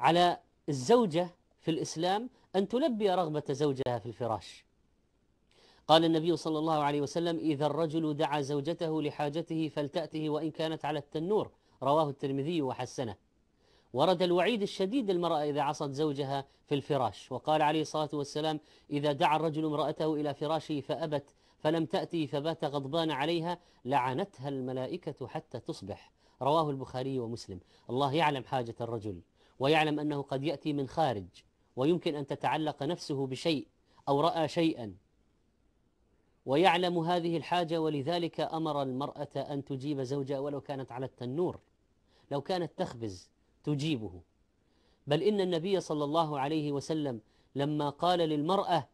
على الزوجة في الإسلام أن تلبي رغبة زوجها في الفراش قال النبي صلى الله عليه وسلم إذا الرجل دعا زوجته لحاجته فلتأته وإن كانت على التنور رواه الترمذي وحسنه ورد الوعيد الشديد المرأة إذا عصت زوجها في الفراش وقال عليه الصلاة والسلام إذا دعا الرجل امرأته إلى فراشه فأبت فلم تأتي فبات غضبان عليها لعنتها الملائكة حتى تصبح رواه البخاري ومسلم الله يعلم حاجة الرجل ويعلم انه قد ياتي من خارج ويمكن ان تتعلق نفسه بشيء او راى شيئا ويعلم هذه الحاجه ولذلك امر المراه ان تجيب زوجها ولو كانت على التنور لو كانت تخبز تجيبه بل ان النبي صلى الله عليه وسلم لما قال للمراه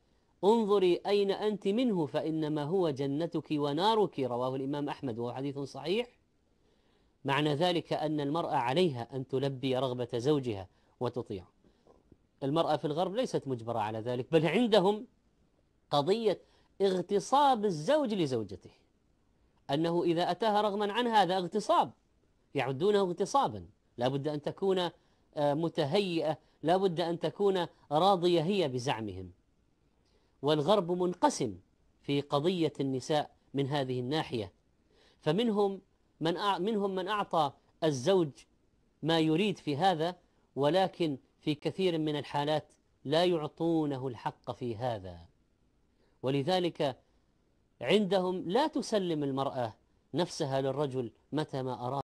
انظري اين انت منه فانما هو جنتك ونارك رواه الامام احمد وهو حديث صحيح معنى ذلك أن المرأة عليها أن تلبي رغبة زوجها وتطيع المرأة في الغرب ليست مجبرة على ذلك بل عندهم قضية اغتصاب الزوج لزوجته أنه إذا أتاها رغما عن هذا اغتصاب يعدونه اغتصابا لا بد أن تكون آه، متهيئة لا بد أن تكون راضية هي بزعمهم والغرب منقسم في قضية النساء من هذه الناحية فمنهم من منهم من أعطى الزوج ما يريد في هذا ولكن في كثير من الحالات لا يعطونه الحق في هذا ولذلك عندهم لا تسلم المرأة نفسها للرجل متى ما أراد